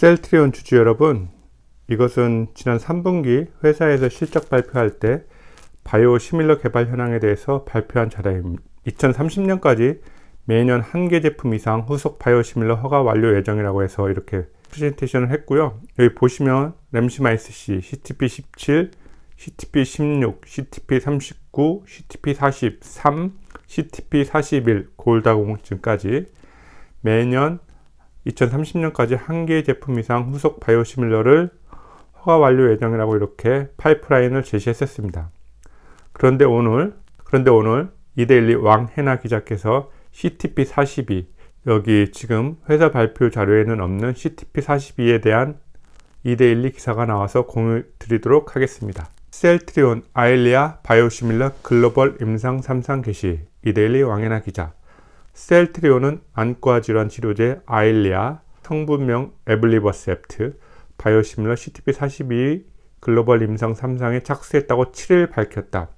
셀트리온 주주 여러분, 이것은 지난 3분기 회사에서 실적 발표할 때 바이오 시밀러 개발 현황에 대해서 발표한 자료입니다. 2030년까지 매년 한 개 제품 이상 후속 바이오 시밀러 허가 완료 예정이라고 해서 이렇게 프레젠테이션을 했고요. 여기 보시면 램시마이스C, CTP17, CTP16, CTP39, CTP43, CTP41 골다공증까지 매년 2030년까지 한 개의 제품 이상 후속 바이오시밀러를 허가 완료 예정이라고 이렇게 파이프라인을 제시했었습니다. 그런데 오늘 그런데 오늘 이데일리 왕해나 기자께서 CTP 42 여기 지금 회사 발표 자료에는 없는 CTP 42에 대한 이데일리 기사가 나와서 공유 드리도록 하겠습니다. 셀트리온 아일리아 바이오시밀러 글로벌 임상 3상 개시 이데일리 왕해나 기자 셀트리온은 안과질환 치료제 아일리아, 성분명 에블리버셉트, 바이오시밀러 CTP42 글로벌 임상 3상에 착수했다고 7일 밝혔다.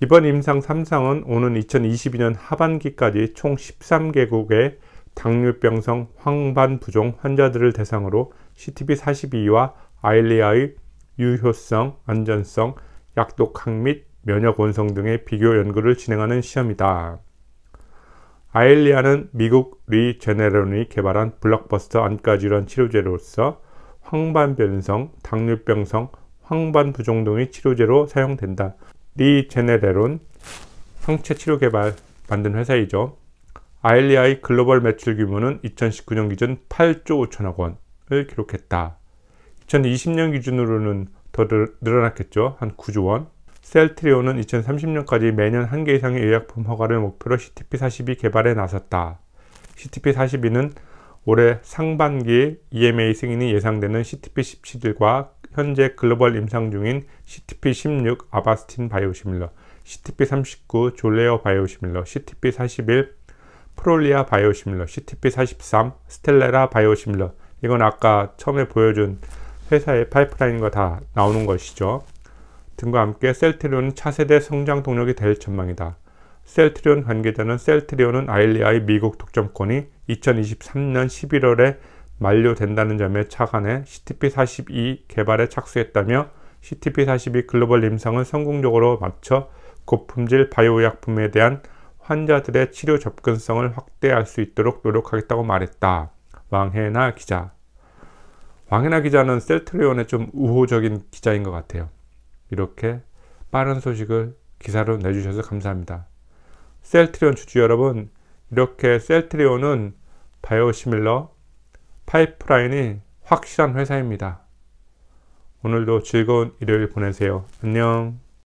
이번 임상 3상은 오는 2022년 하반기까지 총 13개국의 당뇨병성 황반부종 환자들을 대상으로 CTP42와 아일리아의 유효성, 안전성, 약독학 및 면역 원성 등의 비교 연구를 진행하는 시험이다. 아일리아는 미국 리 제네론이 개발한 블록버스터 안과질환 치료제로서 황반변성, 당뇨병성, 황반부종 등의 치료제로 사용된다. 리 제네레론 항체 치료 개발 만든 회사이죠. 아일리아의 글로벌 매출 규모는 2019년 기준 8조 5천억 원을 기록했다. 2020년 기준으로는 더 늘어났겠죠. 한 9조 원. 셀트리오는 2030년까지 매년 한 개 이상의 의약품 허가를 목표로 CTP42 개발에 나섰다. CTP42는 올해 상반기 EMA 승인이 예상되는 CTP17과 현재 글로벌 임상 중인 CTP16 아바스틴 바이오시밀러, CTP39 졸레어 바이오시밀러, CTP41 프롤리아 바이오시밀러, CTP43 스텔레라 바이오시밀러 이건 아까 처음에 보여준 회사의 파이프라인과 다 나오는 것이죠. 등과 함께 셀트리온은 차세대 성장 동력이 될 전망이다. 셀트리온 관계자는 셀트리온은 아일리아의 미국 독점권이 2023년 11월에 만료된다는 점에 착안해 CTP42 개발에 착수했다며 CTP42 글로벌 임상을 성공적으로 맞춰 고품질 바이오약품에 의 대한 환자들의 치료 접근성을 확대할 수 있도록 노력하겠다고 말했다. 왕혜나 기자 왕혜나 기자는 셀트리온의 좀 우호적인 기자인 것 같아요. 이렇게 빠른 소식을 기사로 내주셔서 감사합니다. 셀트리온 주주 여러분, 이렇게 셀트리온은 바이오시밀러 파이프라인이 확실한 회사입니다. 오늘도 즐거운 일요일 보내세요. 안녕.